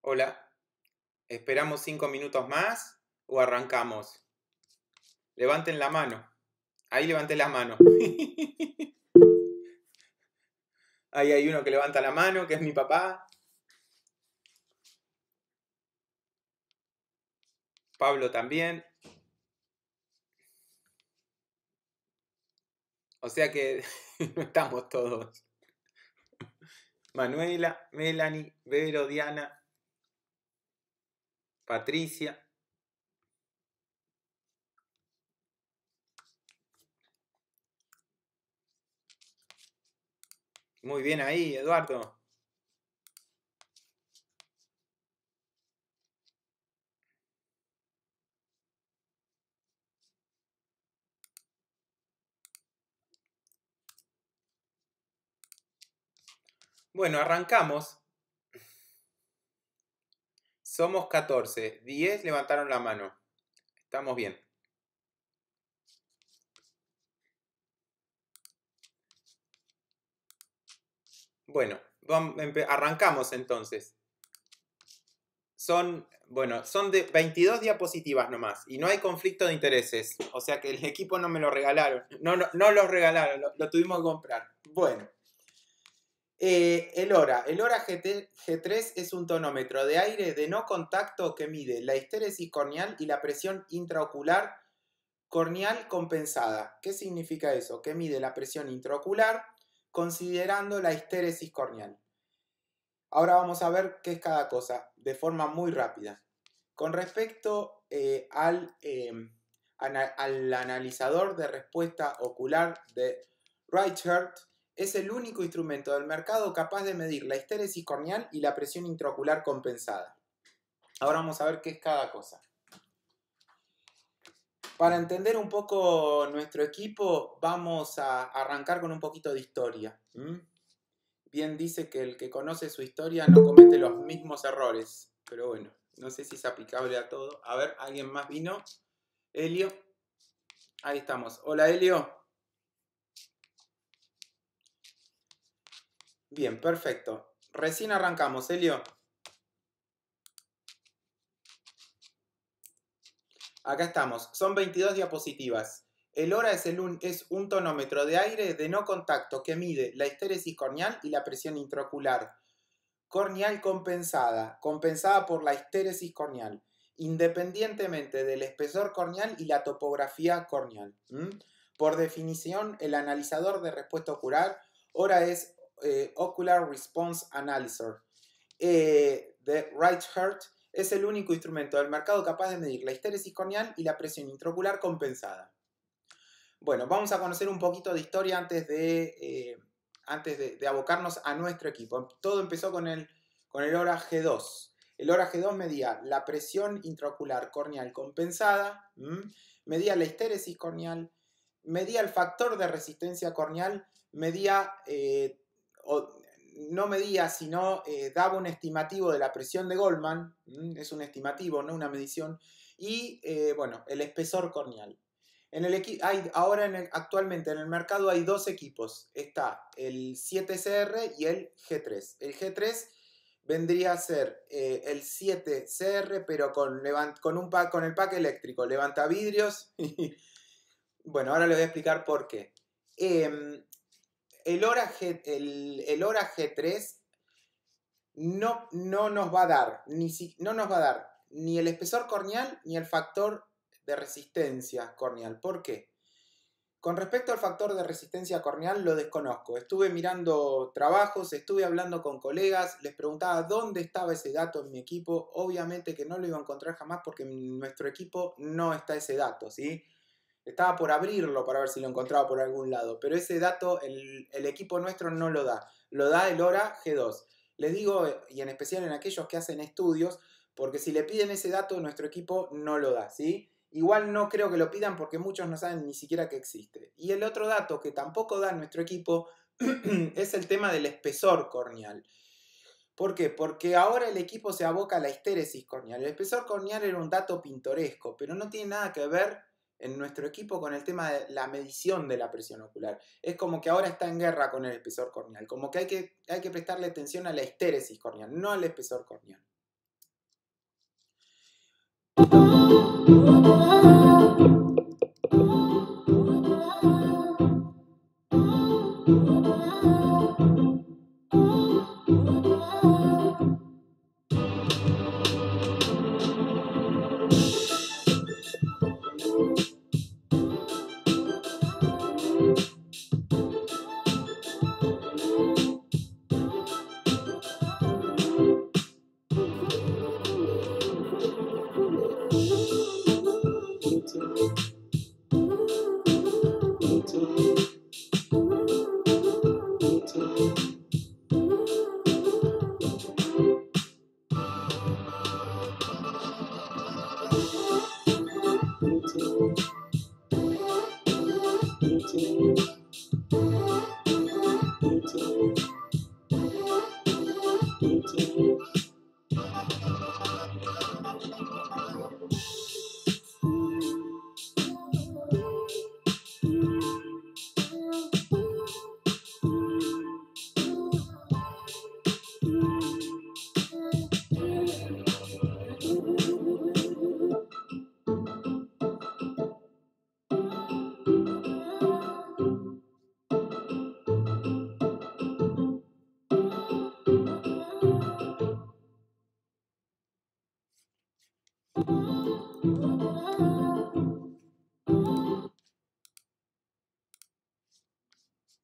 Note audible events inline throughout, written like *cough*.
Hola. ¿Esperamos cinco minutos más o arrancamos? Levanten la mano. Ahí levanté la mano. *laughs* Ahí hay uno que levanta la mano, que es mi papá. Pablo también. O sea que *laughs* no estamos todos. Manuela, Melanie, Vero, Diana. Patricia. Muy bien ahí, Eduardo. Bueno, arrancamos. Somos 14. 10 levantaron la mano. Estamos bien. Bueno, arrancamos entonces. Son, bueno, son de 22 diapositivas nomás y no hay conflicto de intereses. O sea que el equipo no me lo regalaron. No, no, no los regalaron, lo, lo tuvimos que comprar. Bueno. Eh, el HORA. El HORA G3 es un tonómetro de aire de no contacto que mide la histéresis corneal y la presión intraocular corneal compensada. ¿Qué significa eso? Que mide la presión intraocular considerando la histéresis corneal. Ahora vamos a ver qué es cada cosa de forma muy rápida. Con respecto eh, al, eh, al analizador de respuesta ocular de Reichert, es el único instrumento del mercado capaz de medir la histéresis corneal y la presión intraocular compensada. Ahora vamos a ver qué es cada cosa. Para entender un poco nuestro equipo, vamos a arrancar con un poquito de historia. Bien dice que el que conoce su historia no comete los mismos errores, pero bueno, no sé si es aplicable a todo. A ver, ¿alguien más vino? Helio. Ahí estamos. Hola, Helio. Bien, perfecto. Recién arrancamos, Helio. Acá estamos. Son 22 diapositivas. El hora es, el un, es un tonómetro de aire de no contacto que mide la histéresis corneal y la presión intraocular. Corneal compensada, compensada por la histéresis corneal, independientemente del espesor corneal y la topografía corneal. Por definición, el analizador de respuesta ocular, hora es eh, ocular Response Analyzer. de eh, Right Heart es el único instrumento del mercado capaz de medir la histéresis corneal y la presión intraocular compensada. Bueno, vamos a conocer un poquito de historia antes de, eh, antes de, abocarnos a nuestro equipo. Todo empezó con el, con el ORA G2. El ORA G2 medía la presión intraocular corneal compensada, medía la histéresis corneal, medía el factor de resistencia corneal, medía no medía, sino eh, daba un estimativo de la presión de Goldman, es un estimativo, no una medición, y eh, bueno, el espesor corneal. En el hay, ahora actualmente en el mercado hay dos equipos, está el 7CR y el G3. El G3 vendría a ser eh, el 7CR, pero con, con, un con el pack eléctrico, levanta vidrios. *laughs* bueno, ahora les voy a explicar por qué. Em, el Hora, G, 3 no, no, nos va a dar, ni si, no nos va a dar ni el espesor corneal ni el factor de resistencia corneal. ¿Por qué? Con respecto al factor de resistencia corneal lo desconozco. Estuve mirando trabajos, estuve hablando con colegas, les preguntaba dónde estaba ese dato en mi equipo. Obviamente que no lo iba a encontrar jamás porque en nuestro equipo no está ese dato, ¿sí? Estaba por abrirlo para ver si lo encontraba por algún lado, pero ese dato el, equipo nuestro no lo da. Lo da el hora G2. Les digo, eh, y en especial en aquellos que hacen estudios, porque si le piden ese dato, nuestro equipo no lo da, ¿sí? Igual no creo que lo pidan porque muchos no saben ni siquiera que existe. Y el otro dato que tampoco da nuestro equipo *clears throat* es el tema del espesor corneal. ¿Por qué? Porque ahora el equipo se aboca a la histéresis corneal. El espesor corneal era un dato pintoresco, pero no tiene nada que ver en nuestro equipo con el tema de la medición de la presión ocular. Es como que ahora está en guerra con el espesor corneal, como que hay que, hay que prestarle atención a la estéresis corneal, no al espesor corneal.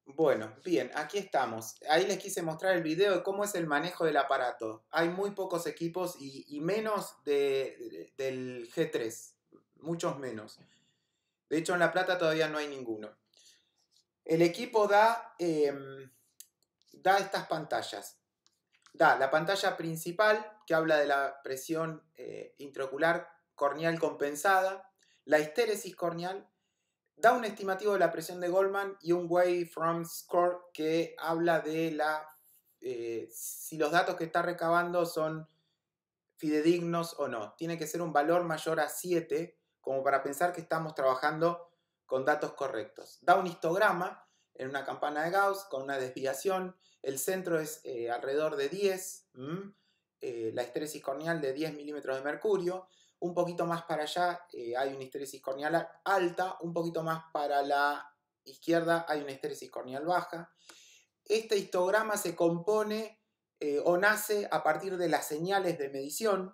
Bueno, bien, aquí estamos. Ahí les quise mostrar el video de cómo es el manejo del aparato. Hay muy pocos equipos y, menos de, del G3, muchos menos. De hecho, en La Plata todavía no hay ninguno. El equipo da, em, da estas pantallas. Da la pantalla principal, que habla de la presión eh, intraocular corneal compensada, la histéresis corneal, da un estimativo de la presión de Goldman y un way from score que habla de la eh, si los datos que está recabando son fidedignos o no. Tiene que ser un valor mayor a 7 como para pensar que estamos trabajando con datos correctos. Da un histograma en una campana de Gauss con una desviación. El centro es eh, alrededor de 10, eh, la estresis corneal de 10 milímetros de mercurio un poquito más para allá eh, hay una histéresis corneal alta, un poquito más para la izquierda hay una histéresis corneal baja. Este histograma se compone eh, o nace a partir de las señales de medición.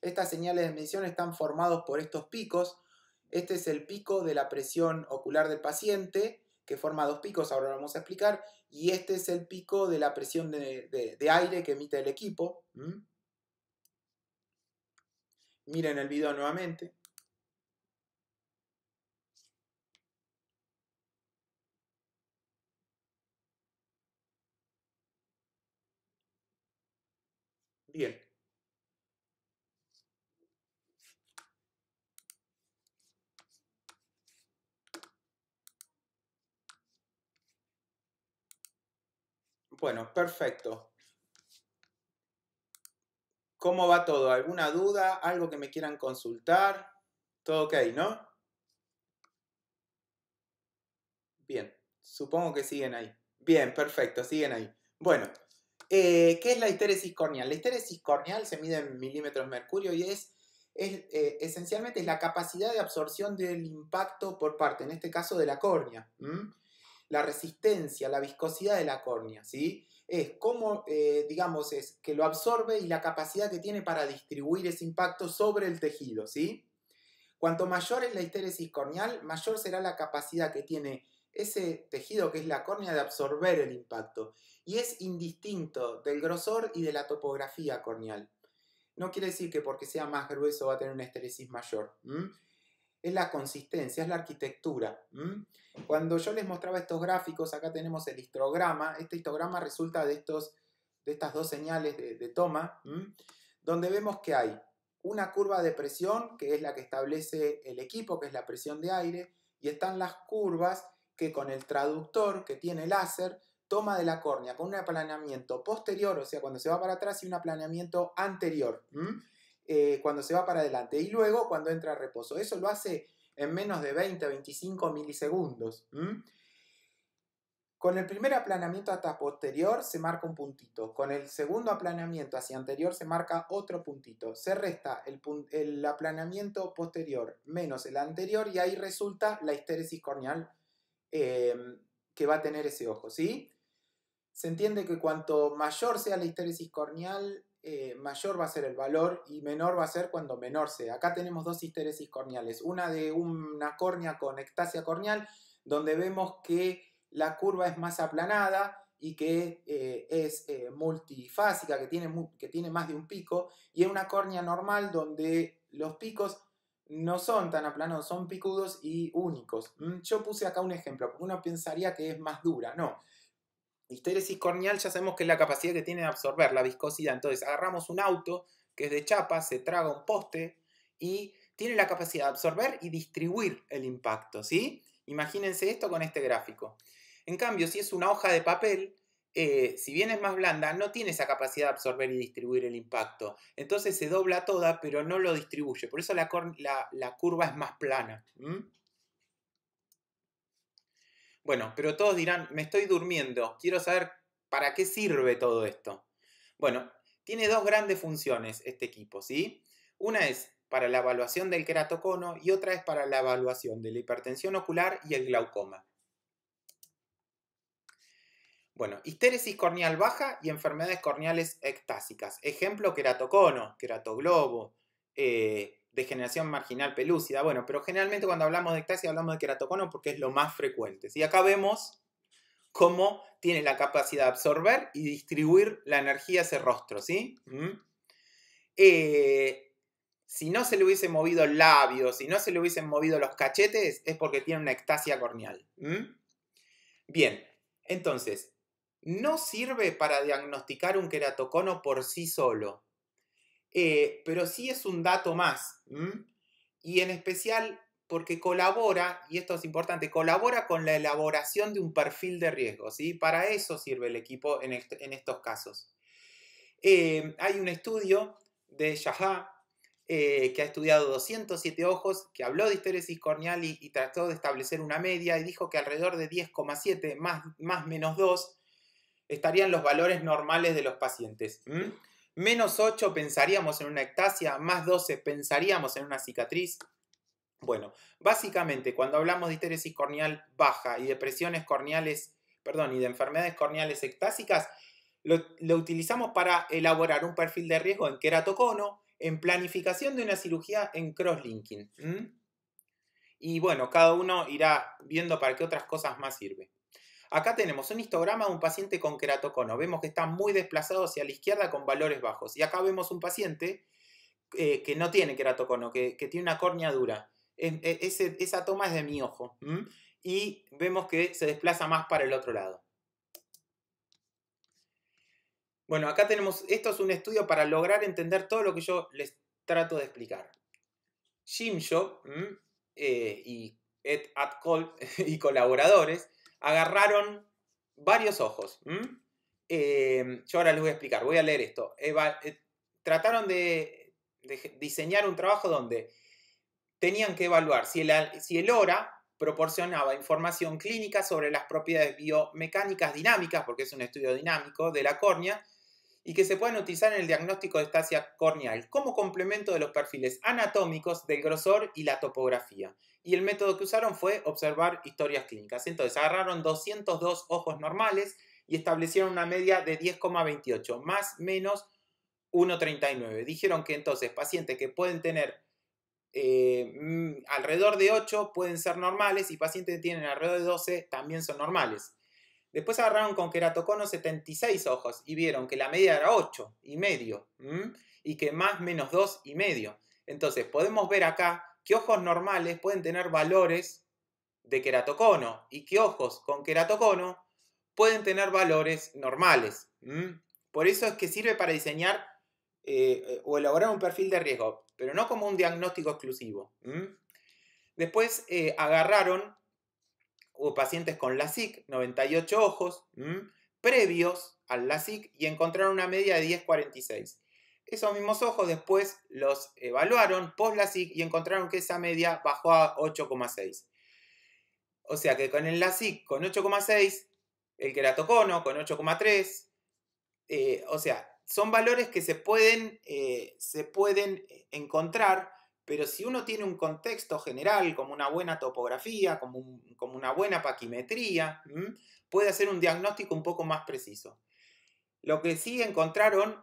Estas señales de medición están formados por estos picos. Este es el pico de la presión ocular del paciente, que forma dos picos, ahora lo vamos a explicar. Y este es el pico de la presión de, aire que emite el equipo. Miren el video nuevamente. Bien. Bueno, perfecto. ¿Cómo va todo? ¿Alguna duda? ¿Algo que me quieran consultar? Todo ok, ¿no? Bien, supongo que siguen ahí. Bien, perfecto, siguen ahí. Bueno, eh, ¿qué es la histéresis corneal? La histéresis corneal se mide en milímetros mercurio y es, es eh, esencialmente es la capacidad de absorción del impacto por parte, en este caso, de la córnea. La resistencia, la viscosidad de la córnea, ¿sí? es cómo, eh, digamos, es que lo absorbe y la capacidad que tiene para distribuir ese impacto sobre el tejido, ¿sí? Cuanto mayor es la histéresis corneal, mayor será la capacidad que tiene ese tejido que es la córnea de absorber el impacto. Y es indistinto del grosor y de la topografía corneal. No quiere decir que porque sea más grueso va a tener una histéresis mayor es la consistencia, es la arquitectura. Cuando yo les mostraba estos gráficos, acá tenemos el histograma, este histograma resulta de, estos, de estas dos señales de, toma, donde vemos que hay una curva de presión, que es la que establece el equipo, que es la presión de aire, y están las curvas que con el traductor que tiene láser toma de la córnea con un aplanamiento posterior, o sea, cuando se va para atrás y un aplanamiento anterior. Eh, cuando se va para adelante y luego cuando entra a reposo. Eso lo hace en menos de 20, a 25 milisegundos. Con el primer aplanamiento hasta posterior se marca un puntito. Con el segundo aplanamiento hacia anterior se marca otro puntito. Se resta el, el, aplanamiento posterior menos el anterior y ahí resulta la histéresis corneal em, que va a tener ese ojo. ¿sí? Se entiende que cuanto mayor sea la histéresis corneal, eh, mayor va a ser el valor y menor va a ser cuando menor sea. Acá tenemos dos histeresis corneales, una de una córnea con ectasia corneal, donde vemos que la curva es más aplanada y que eh, es eh, multifásica, que tiene, que tiene más de un pico, y una córnea normal donde los picos no son tan aplanados, son picudos y únicos. Mm, yo puse acá un ejemplo, uno pensaría que es más dura, no. Histéresis corneal ya sabemos que es la capacidad que tiene de absorber la viscosidad. Entonces agarramos un auto que es de chapa, se traga un poste y tiene la capacidad de absorber y distribuir el impacto, ¿sí? Imagínense esto con este gráfico. En cambio, si es una hoja de papel, eh, si bien es más blanda, no tiene esa capacidad de absorber y distribuir el impacto. Entonces se dobla toda, pero no lo distribuye. Por eso la, curva es más plana. Bueno, pero todos dirán, me estoy durmiendo, quiero saber para qué sirve todo esto. Bueno, tiene dos grandes funciones este equipo, ¿sí? Una es para la evaluación del queratocono y otra es para la evaluación de la hipertensión ocular y el glaucoma. Bueno, histéresis corneal baja y enfermedades corneales ectásicas. Ejemplo, queratocono, queratoglobo, eh, degeneración marginal pelúcida. Bueno, pero generalmente cuando hablamos de ectasia hablamos de queratocono porque es lo más frecuente. Y acá vemos cómo tiene la capacidad de absorber y distribuir la energía a ese rostro, ¿sí? ¿Mm? Eh, si no se le hubiesen movido el labio, si no se le hubiesen movido los cachetes, es porque tiene una ectasia corneal. ¿Mm? Bien, entonces, no sirve para diagnosticar un queratocono por sí solo. Eh, pero sí es un dato más. Y en especial porque colabora, y esto es importante, colabora con la elaboración de un perfil de riesgo. ¿sí? Para eso sirve el equipo en, estos casos. Eh, hay un estudio de Shaha eh, que ha estudiado 207 ojos, que habló de histéresis corneal y, trató de establecer una media y dijo que alrededor de 10,7 más, más menos 2 estarían los valores normales de los pacientes. Menos 8 pensaríamos en una ectasia, más 12 pensaríamos en una cicatriz. Bueno, básicamente cuando hablamos de histéresis corneal baja y de presiones corneales, perdón, y de enfermedades corneales ectásicas, lo, utilizamos para elaborar un perfil de riesgo en queratocono, en planificación de una cirugía en crosslinking. Y bueno, cada uno irá viendo para qué otras cosas más sirve. Acá tenemos un histograma de un paciente con queratocono. Vemos que está muy desplazado hacia la izquierda con valores bajos. Y acá vemos un paciente eh, que no tiene queratocono, que, tiene una córnea dura. E, esa toma es de mi ojo. Y vemos que se desplaza más para el otro lado. Bueno, acá tenemos, esto es un estudio para lograr entender todo lo que yo les trato de explicar. Jim eh, y Ed *laughs* y colaboradores agarraron varios ojos. Eh, yo ahora les voy a explicar, voy a leer esto. Eh, trataron de, diseñar un trabajo donde tenían que evaluar si el, si el ORA proporcionaba información clínica sobre las propiedades biomecánicas dinámicas, porque es un estudio dinámico de la córnea, y que se pueden utilizar en el diagnóstico de estasia corneal como complemento de los perfiles anatómicos del grosor y la topografía. Y el método que usaron fue observar historias clínicas. Entonces agarraron 202 ojos normales y establecieron una media de 10,28, más menos 1,39. Dijeron que entonces pacientes que pueden tener eh, mm, alrededor de 8 pueden ser normales y pacientes que tienen alrededor de 12 también son normales. Después agarraron con queratocono 76 ojos y vieron que la media era 8 y medio y que más menos 2 y medio. Entonces podemos ver acá que ojos normales pueden tener valores de queratocono y que ojos con queratocono pueden tener valores normales. Por eso es que sirve para diseñar eh, eh, o elaborar un perfil de riesgo, pero no como un diagnóstico exclusivo. Después eh, agarraron pacientes con LASIK, 98 ojos, previos al LASIK y encontraron una media de 10,46. Esos mismos ojos después los evaluaron post-LASIK y encontraron que esa media bajó a 8,6. O sea que con el LASIK con 8,6, el queratocono con 8,3, o sea, son valores que se pueden, eh, se pueden encontrar pero si uno tiene un contexto general, como una buena topografía, como, una buena paquimetría, puede hacer un diagnóstico un poco más preciso. Lo que sí encontraron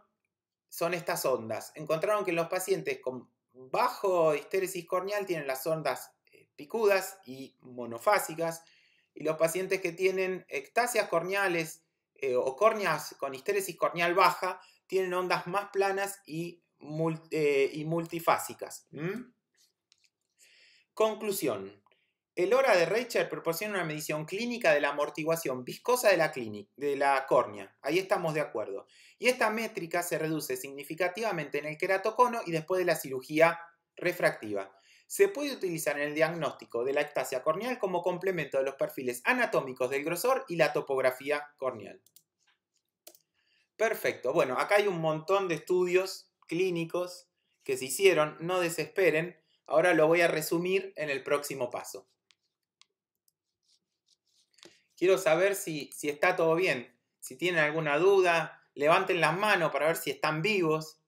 son estas ondas. Encontraron que los pacientes con bajo histéresis corneal tienen las ondas eh, picudas y monofásicas, y los pacientes que tienen ectasias corneales eh, o córneas con histéresis corneal baja tienen ondas más planas y eh, y multifásicas. Conclusión. El hora de Reichert proporciona una medición clínica de la amortiguación viscosa de la, clínica, de la córnea. Ahí estamos de acuerdo. Y esta métrica se reduce significativamente en el queratocono y después de la cirugía refractiva. Se puede utilizar en el diagnóstico de la ectasia corneal como complemento de los perfiles anatómicos del grosor y la topografía corneal. Perfecto. Bueno, acá hay un montón de estudios clínicos que se hicieron, no desesperen, ahora lo voy a resumir en el próximo paso. Quiero saber si, si está todo bien, si tienen alguna duda, levanten las manos para ver si están vivos.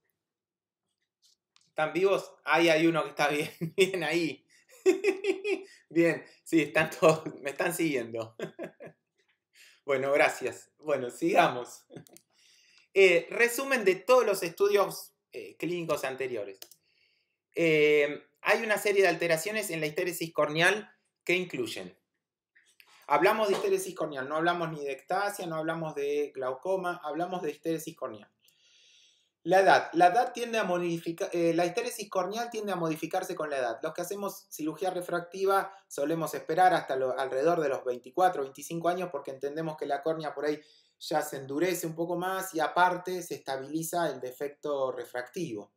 ¿Están vivos? Ahí hay uno que está bien, *laughs* bien ahí. *laughs* Bien, sí, están todos, me están siguiendo. *laughs* Bueno, gracias. Bueno, sigamos. Eh, resumen de todos los estudios eh, clínicos anteriores. Eh, hay una serie de alteraciones en la histéresis corneal que incluyen. Hablamos de histéresis corneal, no hablamos ni de ectasia, no hablamos de glaucoma, hablamos de histéresis corneal. La edad. La edad tiende a eh, la histéresis corneal tiende a modificarse con la edad. Los que hacemos cirugía refractiva solemos esperar hasta alrededor de los 24, 25 años porque entendemos que la córnea por ahí ya se endurece un poco más y aparte se estabiliza el defecto refractivo.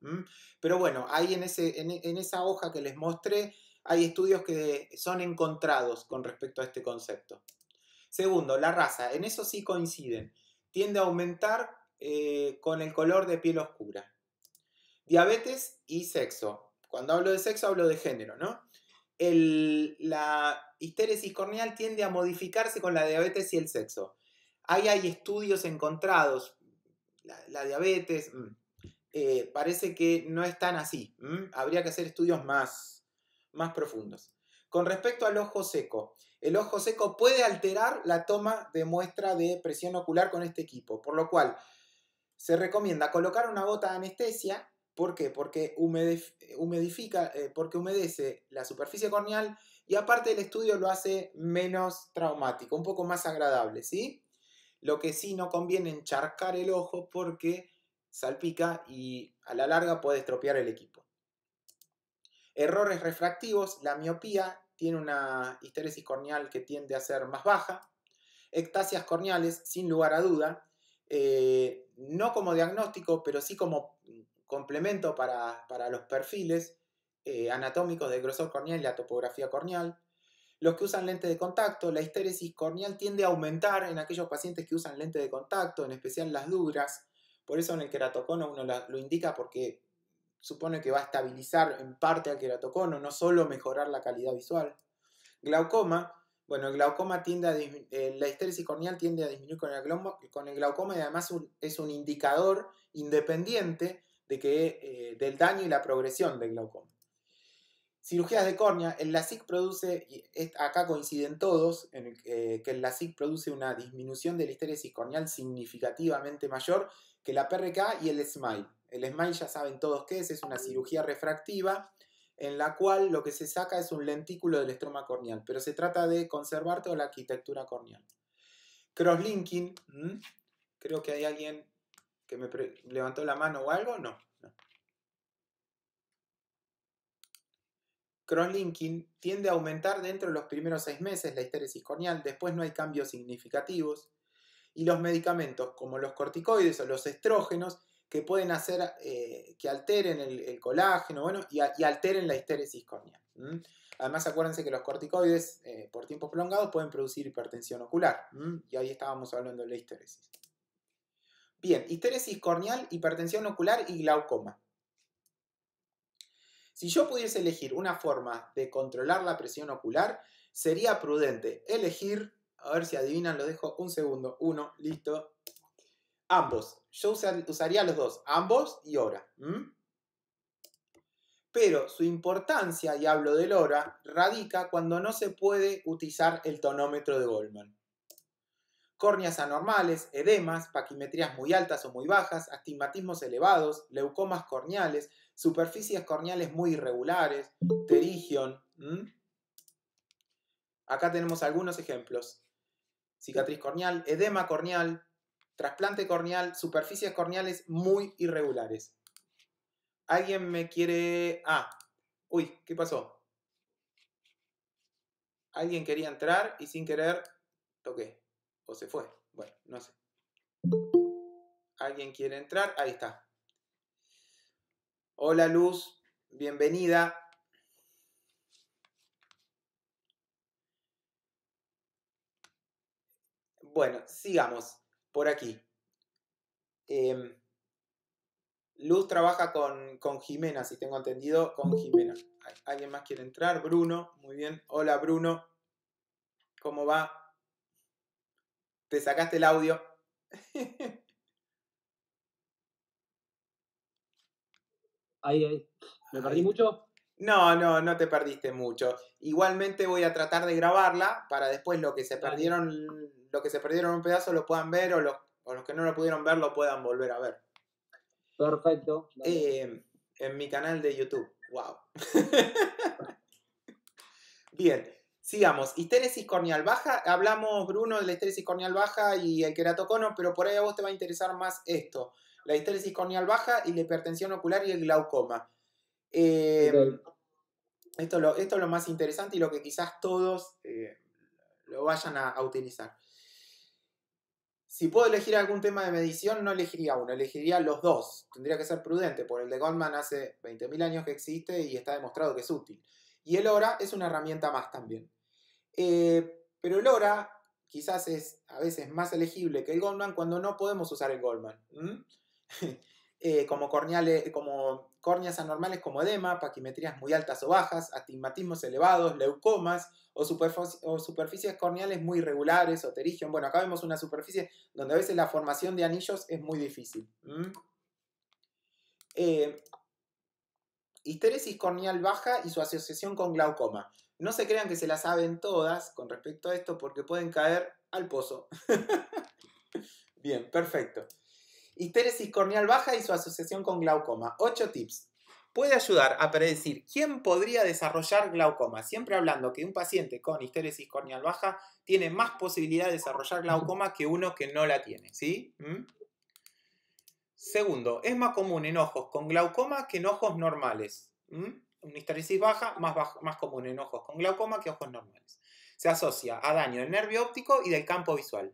Pero bueno, ahí en, ese, en, esa hoja que les mostré hay estudios que son encontrados con respecto a este concepto. Segundo, la raza, en eso sí coinciden, tiende a aumentar eh, con el color de piel oscura. Diabetes y sexo. Cuando hablo de sexo hablo de género, ¿no? la histéresis corneal tiende a modificarse con la diabetes y el sexo. Ahí hay estudios encontrados. La, diabetes mm, eh, parece que no es tan así. Mm, habría que hacer estudios más, más profundos. Con respecto al ojo seco, el ojo seco puede alterar la toma de muestra de presión ocular con este equipo, por lo cual se recomienda colocar una gota de anestesia. ¿Por qué? Porque, eh, eh, porque humedece la superficie corneal y aparte el estudio lo hace menos traumático, un poco más agradable, ¿sí? Lo que sí no conviene encharcar el ojo porque salpica y a la larga puede estropear el equipo. Errores refractivos, la miopía tiene una histéresis corneal que tiende a ser más baja. Ectasias corneales, sin lugar a duda, eh, no como diagnóstico, pero sí como complemento para, los perfiles eh, anatómicos del grosor corneal y la topografía corneal. Los que usan lente de contacto, la histéresis corneal tiende a aumentar en aquellos pacientes que usan lente de contacto, en especial las duras. Por eso en el queratocono uno lo indica porque supone que va a estabilizar en parte al queratocono, no solo mejorar la calidad visual. Glaucoma, bueno, glaucoma tiende eh, la histéresis corneal tiende a disminuir con el, glaucoma, y además es un indicador independiente de que, eh, del daño y la progresión del glaucoma. Cirugías de córnea, el LASIK produce, acá coinciden todos, en eh, que el LASIK produce una disminución de la histéresis corneal significativamente mayor que la PRK y el SMILE. El SMILE ya saben todos qué es, es una cirugía refractiva en la cual lo que se saca es un lentículo del estroma corneal, pero se trata de conservar toda la arquitectura corneal. Crosslinking, creo que hay alguien que me levantó la mano o algo, no. crosslinking tiende a aumentar dentro de los primeros seis meses la histéresis corneal, después no hay cambios significativos. Y los medicamentos como los corticoides o los estrógenos que pueden hacer eh, que alteren el, colágeno bueno, y, alteren la histéresis corneal. Además, acuérdense que los corticoides eh, por tiempos prolongados pueden producir hipertensión ocular. Y ahí estábamos hablando de la histéresis. Bien, histéresis corneal, hipertensión ocular y glaucoma. Si yo pudiese elegir una forma de controlar la presión ocular, sería prudente elegir, a ver si adivinan, lo dejo un segundo, uno, listo, ambos. Yo usaría los dos, ambos y hora. Pero su importancia, y hablo del hora, radica cuando no se puede utilizar el tonómetro de Goldman córneas anormales, edemas, paquimetrías muy altas o muy bajas, astigmatismos elevados, leucomas corneales, Superficies corneales muy irregulares, terigion. Acá tenemos algunos ejemplos. Cicatriz corneal, edema corneal, trasplante corneal, superficies corneales muy irregulares. ¿Alguien me quiere...? Ah, uy, ¿qué pasó? Alguien quería entrar y sin querer toqué. O se fue. Bueno, no sé. ¿Alguien quiere entrar? Ahí está. Hola Luz, bienvenida. Bueno, sigamos por aquí. Em, Luz trabaja con, con, Jimena, si tengo entendido, con Jimena. ¿Alguien más quiere entrar? Bruno, muy bien. Hola Bruno, ¿cómo va? ¿Te sacaste el audio? *laughs* Ahí, ahí. ¿Me perdí mucho? No, no, no te perdiste mucho. Igualmente voy a tratar de grabarla para después lo que se perdieron, lo que se perdieron un pedazo lo puedan ver o los, que no lo pudieron ver lo puedan volver a ver. Perfecto. Em, en mi canal de YouTube. Wow. *laughs* Bien, sigamos. Histéresis corneal baja. Hablamos, Bruno, de la histéresis corneal baja y el queratocono, pero por ahí a vos te va a interesar más esto la distélesis corneal baja y la hipertensión ocular y el glaucoma. Eh, esto, esto es lo más interesante y lo que quizás todos eh, lo vayan a, utilizar. Si puedo elegir algún tema de medición, no elegiría uno, elegiría los dos. Tendría que ser prudente, por el de Goldman hace 20.000 años que existe y está demostrado que es útil. Y el ORA es una herramienta más también. Eh, pero el ORA quizás es a veces más elegible que el Goldman cuando no podemos usar el Goldman. *laughs* Eh, como, córneas anormales como edema, paquimetrías muy altas o bajas, astigmatismos elevados, leucomas o, superficies corneales muy irregulares o terigion. Bueno, acá vemos una superficie donde a veces la formación de anillos es muy difícil. Eh, histéresis corneal baja y su asociación con glaucoma. No se crean que se la saben todas con respecto a esto porque pueden caer al pozo. *laughs* Bien, perfecto. Histéresis corneal baja y su asociación con glaucoma. Ocho tips. Puede ayudar a predecir quién podría desarrollar glaucoma, siempre hablando que un paciente con histéresis corneal baja tiene más posibilidad de desarrollar glaucoma que uno que no la tiene, ¿sí? ¿Mm? Segundo, es más común en ojos con glaucoma que en ojos normales. ¿Mm? Una histéresis baja más, más común en ojos con glaucoma que ojos normales. Se asocia a daño del nervio óptico y del campo visual.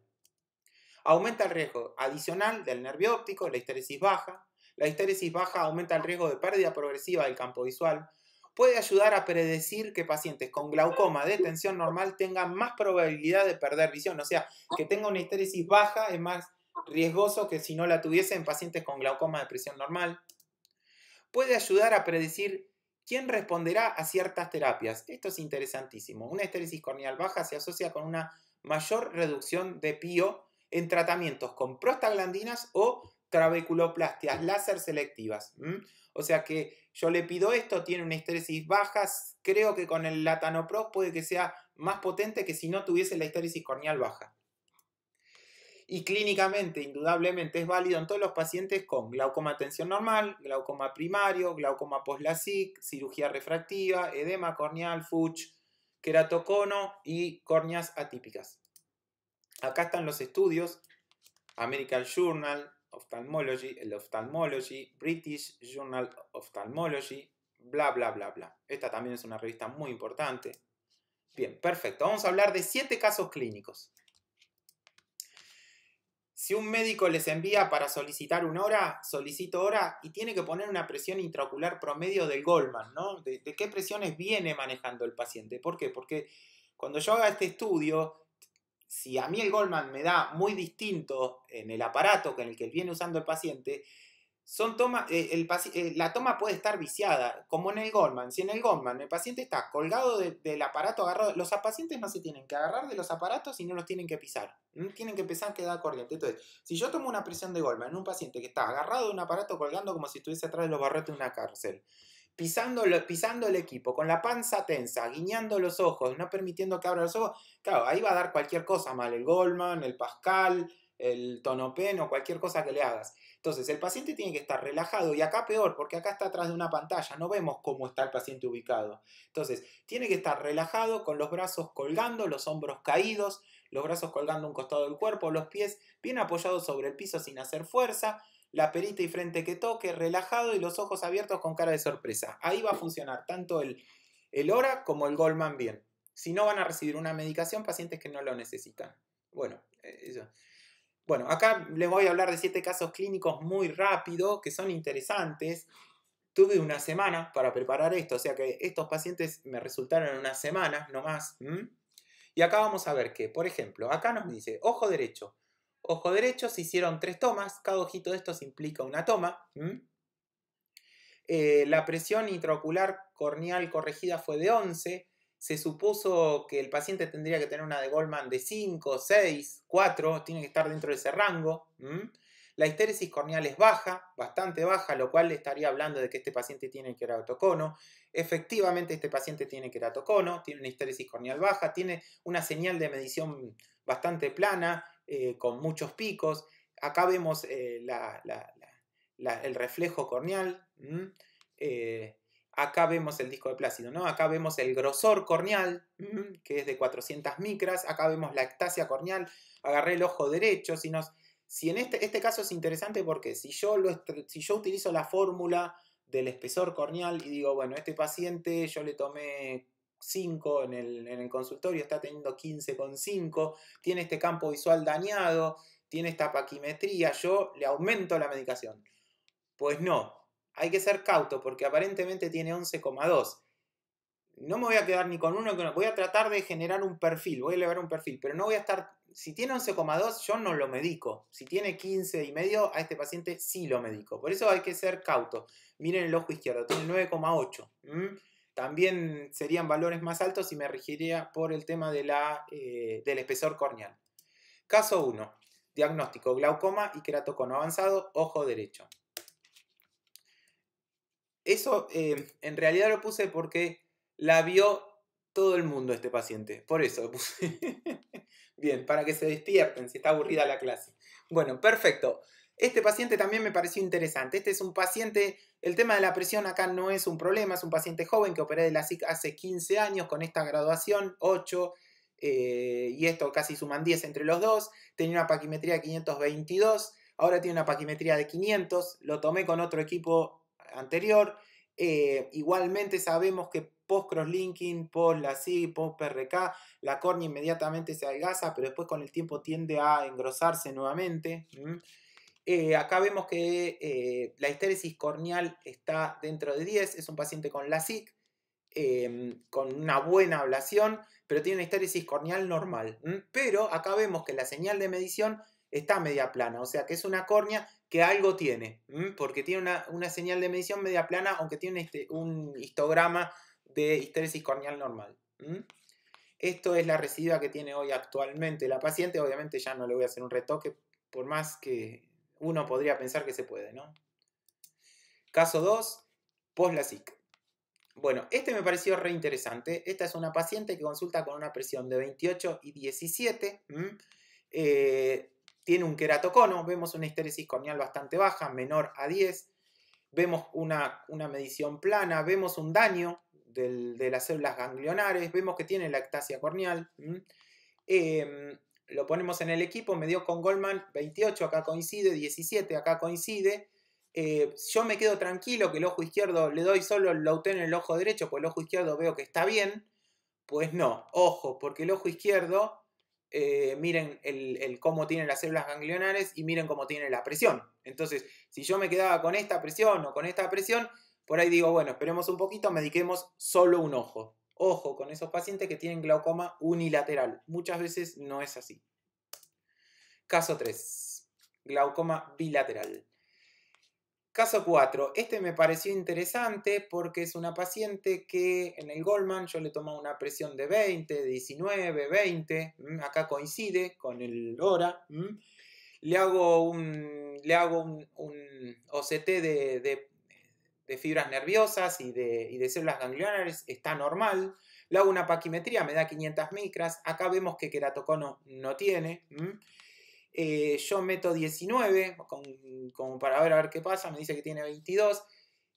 Aumenta el riesgo adicional del nervio óptico, la histéresis baja. La histéresis baja aumenta el riesgo de pérdida progresiva del campo visual. Puede ayudar a predecir que pacientes con glaucoma de tensión normal tengan más probabilidad de perder visión. O sea, que tenga una histéresis baja es más riesgoso que si no la tuviesen en pacientes con glaucoma de presión normal. Puede ayudar a predecir ¿Quién responderá a ciertas terapias? Esto es interesantísimo. Una histéresis corneal baja se asocia con una mayor reducción de pío en tratamientos con prostaglandinas o trabeculoplastias láser selectivas. O sea que yo le pido esto, tiene una estresis baja, creo que con el latanopros puede que sea más potente que si no tuviese la histéresis corneal baja. Y clínicamente, indudablemente, es válido en todos los pacientes con glaucoma tensión normal, glaucoma primario, glaucoma post-LASIK, cirugía refractiva, edema corneal, FUCH, queratocono y córneas atípicas. Acá están los estudios, American Journal, of Ophthalmology, el Ophthalmology, British Journal of Ophthalmology, bla, bla, bla, bla. Esta también es una revista muy importante. Bien, perfecto. Vamos a hablar de siete casos clínicos. Si un médico les envía para solicitar una hora, solicito hora y tiene que poner una presión intraocular promedio del Goldman, ¿no? de qué presiones viene manejando el paciente? ¿Por qué? Porque cuando yo haga este estudio, si a mí el Goldman me da muy distinto en el aparato que en el que viene usando el paciente, son toma, eh, eh, la toma puede estar viciada, como en el Goldman. Si en el Goldman el paciente está colgado del aparato agarrado, los pacientes no se tienen que agarrar de los aparatos y no los tienen que pisar. no Tienen que pisar, que da corriente. Entonces, si yo tomo una presión de Goldman en un paciente que está agarrado de un aparato colgando como si estuviese atrás de los barretes de una cárcel, pisando, pisando el equipo, con la panza tensa, guiñando los ojos, no permitiendo que abra los ojos, claro, ahí va a dar cualquier cosa mal, el Goldman, el Pascal, el tonopeno, o cualquier cosa que le hagas. Entonces, el paciente tiene que estar relajado y acá peor, porque acá está atrás de una pantalla, no vemos cómo está el paciente ubicado. Entonces, tiene que estar relajado con los brazos colgando, los hombros caídos, los brazos colgando un costado del cuerpo, los pies bien apoyados sobre el piso sin hacer fuerza, la perita y frente que toque, relajado y los ojos abiertos con cara de sorpresa. Ahí va a funcionar tanto el, el ORA como el Goldman bien. Si no van a recibir una medicación, pacientes que no lo necesitan. Bueno, eh, Bueno, acá les voy a hablar de siete casos clínicos muy rápido que son interesantes. Tuve una semana para preparar esto, o sea que estos pacientes me resultaron en una semana nomás. más. Y acá vamos a ver que, por ejemplo, acá nos dice, ojo derecho, ojo derecho, se hicieron tres tomas, cada ojito de estos implica una toma. Eh, la presión intraocular corneal corregida fue de 11, se supuso que el paciente tendría que tener una de Goldman de 5, 6, 4, tiene que estar dentro de ese rango. La histéresis corneal es baja, bastante baja, lo cual estaría hablando de que este paciente tiene queratocono. Efectivamente, este paciente tiene queratocono, tiene una histéresis corneal baja, tiene una señal de medición bastante plana, eh, con muchos picos. Acá vemos eh, el reflejo corneal. Eh, acá vemos el disco de plácido, ¿no? Acá vemos el grosor corneal, que es de 400 micras. Acá vemos la ectasia corneal. Agarré el ojo derecho. Si, nos, si en este, este caso es interesante porque si yo, si yo utilizo la fórmula del espesor corneal y digo, bueno, este paciente yo le tomé 5 en el, consultorio, está teniendo 15,5, tiene este campo visual dañado, tiene esta paquimetría, yo le aumento la medicación. Pues no, hay que ser cauto porque aparentemente tiene 11,2. No me voy a quedar ni con uno, voy a tratar de generar un perfil, voy a elevar un perfil, pero no voy a estar, si tiene 11,2 yo no lo medico, si tiene 15 y medio a este paciente sí lo medico, por eso hay que ser cauto. Miren el ojo izquierdo, tiene 9,8 también serían valores más altos y me regiría por el tema de la, eh, del espesor corneal. Caso 1. Diagnóstico glaucoma y queratocono avanzado, ojo derecho. Eso eh, en realidad lo puse porque la vio todo el mundo este paciente. Por eso lo puse. *laughs* Bien, para que se despierten si está aburrida la clase. Bueno, perfecto. Este paciente también me pareció interesante. Este es un paciente, el tema de la presión acá no es un problema, es un paciente joven que operé de la SIC hace 15 años con esta graduación, 8, eh, y esto casi suman 10 entre los dos. Tenía una paquimetría de 522, ahora tiene una paquimetría de 500, lo tomé con otro equipo anterior. Eh, igualmente sabemos que post crosslinking, post la post PRK, la córnea inmediatamente se adelgaza, pero después con el tiempo tiende a engrosarse nuevamente. Eh, acá vemos que eh, la histéresis corneal está dentro de 10, es un paciente con LASIK, eh, em, con una buena ablación, pero tiene una histéresis corneal normal. Pero acá vemos que la señal de medición está media plana, o sea que es una córnea que algo tiene, porque tiene una, señal de medición media plana, aunque tiene este, un histograma de histéresis corneal normal. Esto es la residua que tiene hoy actualmente la paciente, obviamente ya no le voy a hacer un retoque, por más que uno podría pensar que se puede, ¿no? Caso 2, post Bueno, este me pareció re interesante. Esta es una paciente que consulta con una presión de 28 y 17. Eh, tiene un queratocono, vemos una histéresis corneal bastante baja, menor a 10. Vemos una, una medición plana, vemos un daño de las células ganglionares, vemos que tiene lactasia corneal lo ponemos en el equipo, me dio con Goldman 28, acá coincide, 17, acá coincide. Eh, yo me quedo tranquilo que el ojo izquierdo le doy solo el lautén en el ojo derecho, pues el ojo izquierdo veo que está bien. Pues no, ojo, porque el ojo izquierdo, eh, miren el, cómo tienen las células ganglionares y miren cómo tiene la presión. Entonces, si yo me quedaba con esta presión o con esta presión, por ahí digo, bueno, esperemos un poquito, mediquemos solo un ojo. Ojo con esos pacientes que tienen glaucoma unilateral. Muchas veces no es así. Caso 3. Glaucoma bilateral. Caso 4. Este me pareció interesante porque es una paciente que en el Goldman yo le tomaba una presión de 20, 19, 20. Acá coincide con el hora. Le hago un, le hago OCT de, de fibras nerviosas y de, de células ganglionares está normal. la una paquimetría, me da 500 micras. Acá vemos que queratocono no tiene. Eh, yo meto 19, como para ver a ver qué pasa, me dice que tiene 22,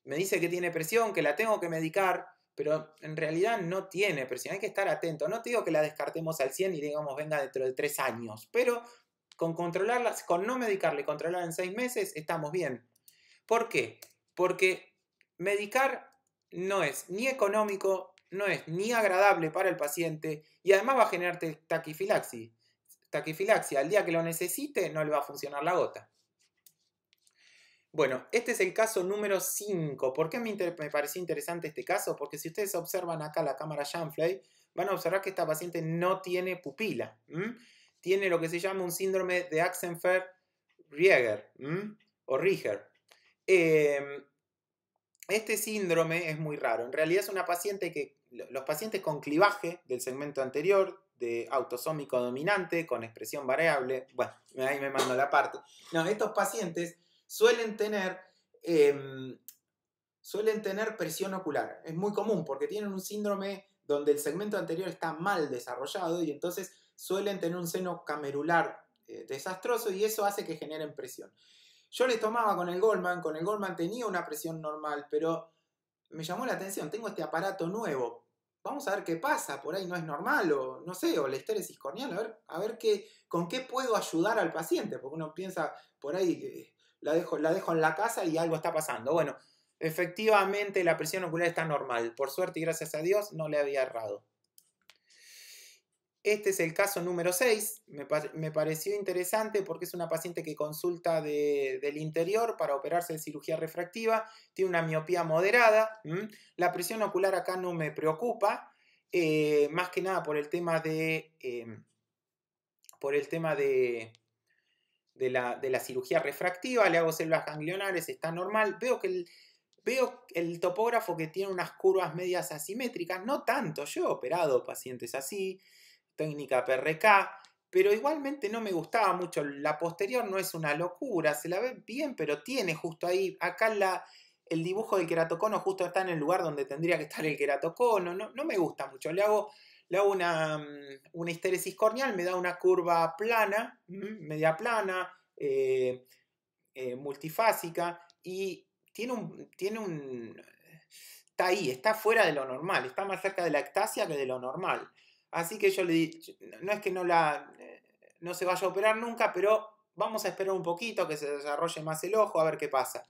me dice que tiene presión, que la tengo que medicar, pero en realidad no tiene presión, hay que estar atento. No te digo que la descartemos al 100 y digamos venga dentro de 3 años, pero con controlarlas, con no medicarle, controlarla en 6 meses, estamos bien. ¿Por qué? Porque Medicar no es ni económico, no es ni agradable para el paciente y además va a generarte taquifilaxia. Taquifilaxia, al día que lo necesite no le va a funcionar la gota. Bueno, este es el caso número 5. ¿Por qué me, parece pareció interesante este caso? Porque si ustedes observan acá la cámara Janfley, van a observar que esta paciente no tiene pupila. Tiene lo que se llama un síndrome de Axenfer-Rieger o Rieger. Em, este síndrome es muy raro. En realidad es una paciente que los pacientes con clivaje del segmento anterior, de autosómico dominante, con expresión variable, bueno, *laughs* ahí me mando la parte. No, estos pacientes suelen tener, em, suelen tener presión ocular. Es muy común porque tienen un síndrome donde el segmento anterior está mal desarrollado y entonces suelen tener un seno camerular eh, desastroso y eso hace que generen presión. Yo le tomaba con el Goldman, con el Goldman tenía una presión normal, pero me llamó la atención, tengo este aparato nuevo. Vamos a ver qué pasa, por ahí no es normal, o no sé, o la estérilis corneal, a ver, a ver qué, con qué puedo ayudar al paciente, porque uno piensa, por ahí la dejo, la dejo en la casa y algo está pasando. Bueno, efectivamente la presión ocular está normal, por suerte y gracias a Dios no le había errado. Este es el caso número 6. Me, pareció interesante porque es una paciente que consulta del interior para operarse de cirugía refractiva. Tiene una miopía moderada. La presión ocular acá no me preocupa. Eh, más que nada por el tema de. Em, por el tema de, la, cirugía refractiva, le hago células ganglionares, está normal. Veo que veo el topógrafo que tiene unas curvas medias asimétricas, no tanto, yo he operado pacientes así, técnica PRK, pero igualmente no me gustaba mucho. La posterior no es una locura, se la ve bien, pero tiene justo ahí, acá el dibujo del queratocono justo está en el lugar donde tendría que estar el queratocono, no, no me gusta mucho, le hago, una, mm, una histéresis corneal, me da una curva plana, mm, media plana, eh, eh, multifásica, y tiene un, tiene un, está ahí, está fuera de lo normal, está más cerca de la ectasia que de lo normal. Así que yo le di, no es que no la eh, no se vaya a operar nunca, pero vamos a esperar un poquito que se desarrolle más el ojo a ver qué pasa.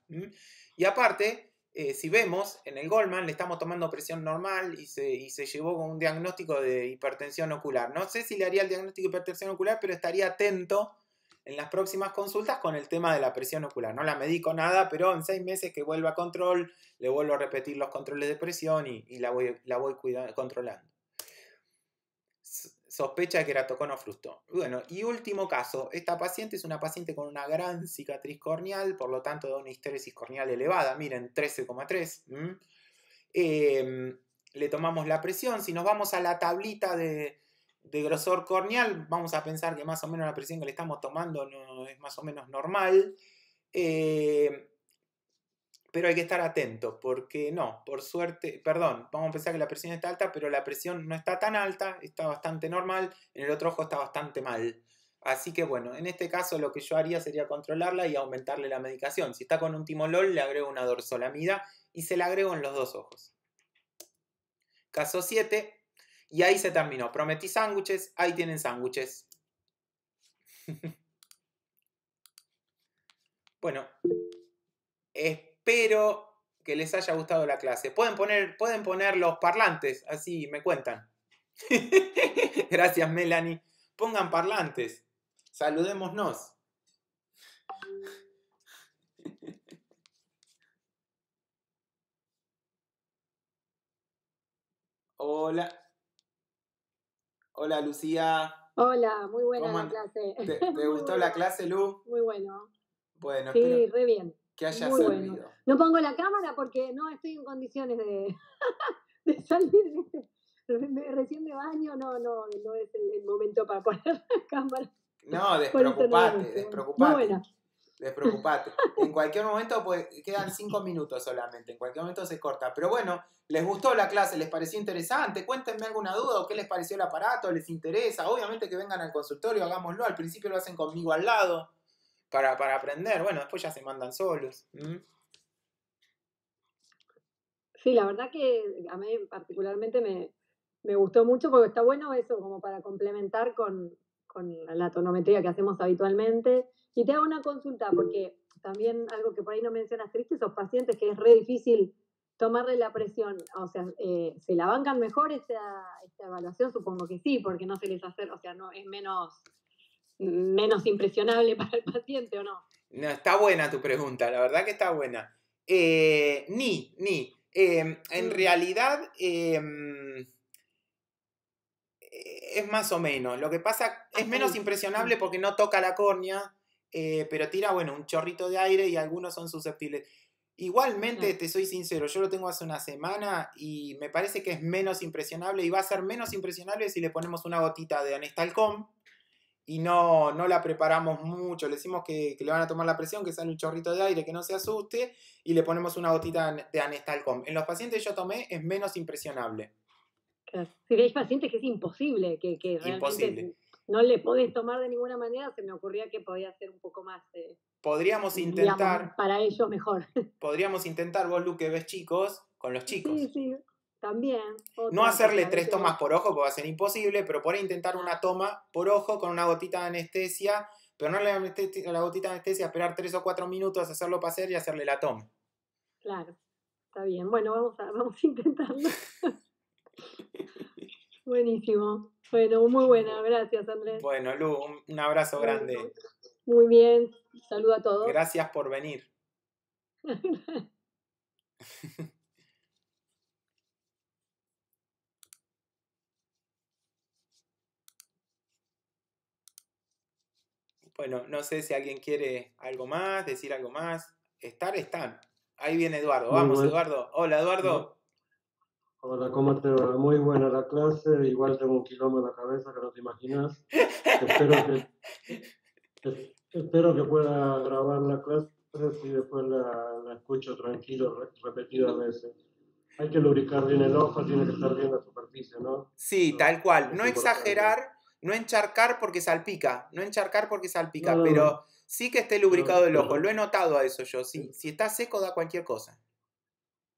Y aparte, eh, si vemos en el Goldman le estamos tomando presión normal y se, llevó con un diagnóstico de hipertensión ocular. No sé si le haría el diagnóstico de hipertensión ocular, pero estaría atento en las próximas consultas con el tema de la presión ocular. No la medico nada, pero en seis meses que vuelva a control, le vuelvo a repetir los controles de presión y, la voy, la voy controlando. Sospecha que queratocono frustó. Bueno, y último caso, esta paciente es una paciente con una gran cicatriz corneal, por lo tanto de una histéresis corneal elevada, miren, 13,3. Em, le tomamos la presión, si nos vamos a la tablita de, grosor corneal, vamos a pensar que más o menos la presión que le estamos tomando no, es más o menos normal. Em, pero hay que estar atentos porque no, por suerte, perdón, vamos a pensar que la presión está alta, pero la presión no está tan alta, está bastante normal, en el otro ojo está bastante mal. Así que bueno, en este caso lo que yo haría sería controlarla y aumentarle la medicación. Si está con un timolol, le agrego una dorsolamida y se la agrego en los dos ojos. Caso 7, y ahí se terminó. Prometí sándwiches, ahí tienen sándwiches. *laughs* bueno, es Espero que les haya gustado la clase. Pueden poner, pueden poner los parlantes, así me cuentan. *laughs* Gracias, Melanie. Pongan parlantes. Saludémonos. *laughs* Hola. Hola, Lucía. Hola, muy buena la clase. ¿Te, *laughs* gustó la clase, Lu? Muy bueno. Bueno, sí, re bien. No pongo la cámara porque no estoy en condiciones de, *laughs* salir. Recién de baño, no, no, no es el, momento para *laughs* poner la cámara. No, despreocupate, despreocupate. *laughs* En cualquier momento, quedan cinco minutos solamente, en cualquier momento se corta. Pero bueno, ¿les gustó la clase? ¿Les pareció interesante? Cuéntenme alguna duda o qué les pareció el aparato, les interesa. Obviamente que vengan al consultorio, hagámoslo. Al principio lo hacen conmigo al lado para, para aprender. Bueno, después ya se mandan solos. Sí, la verdad que a mí particularmente me, gustó mucho porque está bueno eso, como para complementar con, la tonometría que hacemos habitualmente. Y te hago una consulta, porque también algo que por ahí no mencionas, triste, esos pacientes que es re difícil tomarle la presión, o sea, eh, ¿se la bancan mejor esta, esta, evaluación? Supongo que sí, porque no se les hace, o sea, no es menos menos impresionable *laughs* para el paciente o no. está buena tu pregunta, la verdad que está buena. Eh, ni, ni. Em, en mm. realidad em, eh, es más o menos. Lo que pasa es menos impresionable mm. porque no toca la córnea, eh, pero tira, bueno, un chorrito de aire y algunos son susceptibles. Igualmente, te soy sincero, yo lo tengo hace una semana y me parece que es menos impresionable y va a ser menos impresionable si le ponemos una gotita de anestalcom y no, no la preparamos mucho. Le decimos que, le van a tomar la presión, que sale un chorrito de aire, que no se asuste, y le ponemos una gotita de anestalcom. En los pacientes yo tomé es menos impresionable. Si veis pacientes que es imposible, que, que realmente no le podés tomar de ninguna manera. Se me ocurría que podía ser un poco más... Eh, podríamos intentar... para ello mejor. Podríamos intentar, vos, luke que ves chicos, con los chicos. Sí, sí. También. No hacerle tres tomas por ojo, porque va a ser imposible, pero por intentar una toma por ojo con una gotita de anestesia, pero no la, la gotita de anestesia, esperar tres o cuatro minutos, hacerlo pasar y hacerle la toma. Claro, está bien. Bueno, vamos a, vamos intentarlo. *laughs* Buenísimo. Bueno, muy buena. Gracias, Andrés. Bueno, Lu, un, abrazo grande. Muy bien. Saludo a todos. Gracias por venir. *laughs* Bueno, no sé si alguien quiere algo más, decir algo más. Estar, están. Ahí viene Eduardo. Vamos, Eduardo. Hola, Eduardo. Hola, ¿cómo te va? Muy buena la clase. Igual tengo un quilombo en la cabeza que no te imaginas. espero, que, *laughs* pueda grabar la clase y después la, escucho tranquilo repetidas veces. Eh. Hay que lubricar bien el ojo, tiene que estar bien la superficie, ¿no? Sí, tal cual. No exagerar no encharcar porque salpica, no encharcar porque salpica, pero sí que esté lubricado el ojo. Lo he notado a eso yo, sí. Si está seco da cualquier cosa.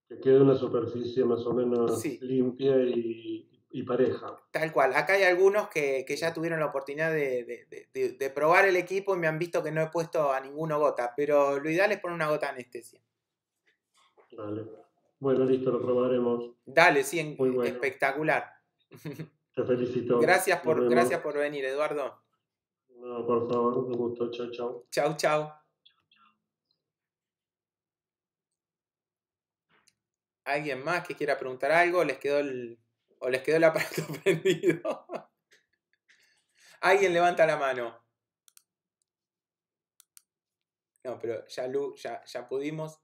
Que quede una superficie más o menos limpia y, pareja. Tal cual. Acá hay algunos que, ya tuvieron la oportunidad de, probar el equipo y me han visto que no he puesto a ninguno gota, pero lo ideal es poner una gota de anestesia. Dale. Bueno, listo, lo probaremos. Dale, sí, espectacular. *laughs* Te felicito. Gracias por, gracias por venir, Eduardo. No, por favor, un gusto. Chao, chao. Chao, chao. ¿Alguien más que quiera preguntar algo? ¿Les quedó el, o les quedó el aparato *laughs* prendido? Alguien levanta la mano. No, pero ya, ya, ya pudimos.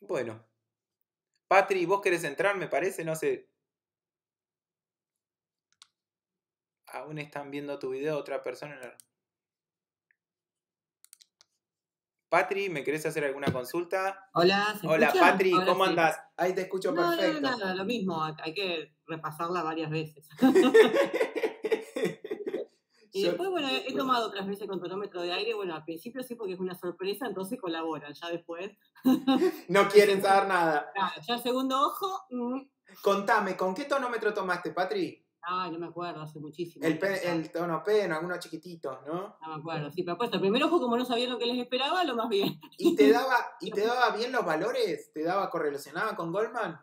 Bueno. Patri, vos querés entrar, me parece, no sé. Aún están viendo tu video otra persona. Patri, ¿me querés hacer alguna consulta? Hola, Hola, Patri, ¿cómo andas? andás? Ahí te escucho perfecto. no, lo mismo, hay que repasarla varias veces. *laughs* Y después, bueno, he tomado otras veces con tonómetro de aire. Bueno, al principio sí, porque es una sorpresa, entonces colaboran. Ya después. *laughs* no quieren saber *laughs* nada. ya el segundo ojo. Mm. Contame, ¿con qué tonómetro tomaste, Patri? Ay, no me acuerdo, hace muchísimo. El, el tono algunos chiquititos, ¿no? No me acuerdo, sí, pero apuesto, el primer ojo, como no sabía lo que les esperaba, lo más bien. ¿Y te daba, y te *laughs* daba bien los valores? ¿Te daba correlacionaba con Goldman?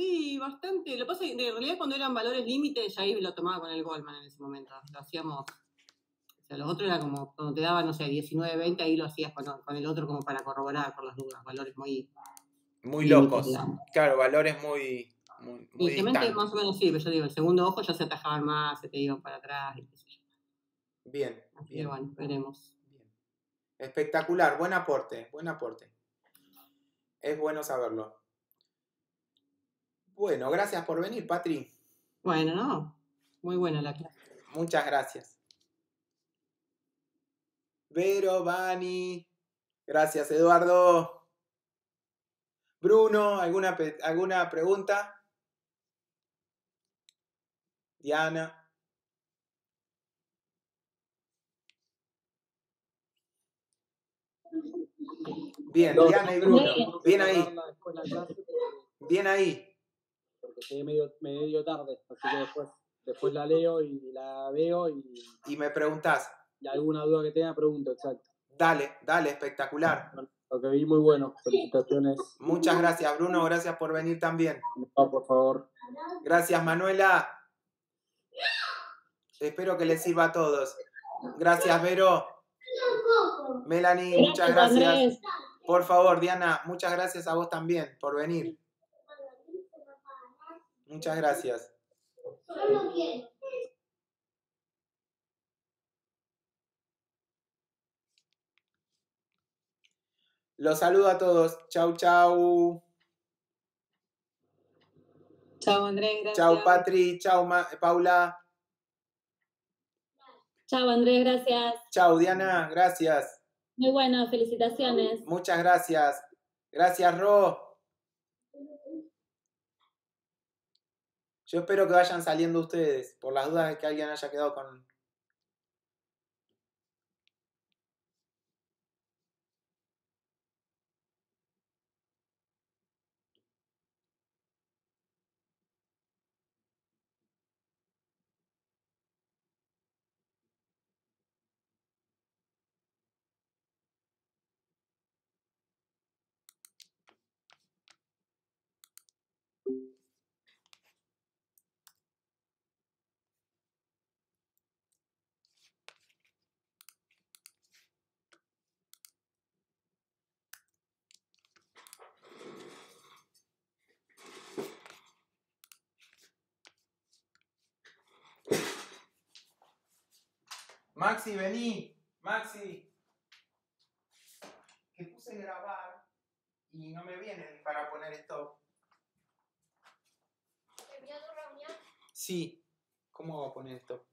Sí, bastante. Lo que pasa es que en realidad cuando eran valores límites, ahí lo tomaba con el Goldman en ese momento. Lo hacíamos. O sea, los otros era como cuando te daban, no sé, 19, 20, ahí lo hacías con, el otro como para corroborar por las dudas. Valores muy. Muy locos. Claro, valores muy. Muy, más o menos sí, pero yo digo, el segundo ojo ya se atajaban más, se te iban para atrás Bien. bien. bueno, veremos. Espectacular, buen aporte, buen aporte. Es bueno saberlo. Bueno, gracias por venir, Patri. Bueno, no. Muy buena la clase. Muchas gracias. Vero, Vani. Gracias, Eduardo. Bruno, ¿alguna, alguna pregunta? Diana. Bien, Diana y Bruno. Bien ahí. Bien ahí porque medio, tarde, así que después, la ah. leo y la veo y... me preguntas. Y alguna duda que tenga, pregunto, exacto. Dale, dale, espectacular. Lo que vi muy bueno, felicitaciones. Muchas gracias, Bruno, gracias por venir también. por favor. Gracias, Manuela. Espero que les sirva a todos. Gracias, Vero. Melanie, muchas gracias. Por favor, Diana, muchas gracias a vos también por venir. Muchas gracias. Los saludo a todos. Chau, chau. Chau, Andrés. Gracias. Chau, Patri. Chau, Paula. Chau, Andrés. Gracias. Chau, Diana. Gracias. Muy bueno. Felicitaciones. Muchas gracias. Gracias, Ro. Yo espero que vayan saliendo ustedes, por las dudas de que alguien haya quedado con, Maxi, vení. Maxi. Que puse grabar y no me viene para poner ¿Te enviado reunión? Sí. ¿Cómo va a poner esto?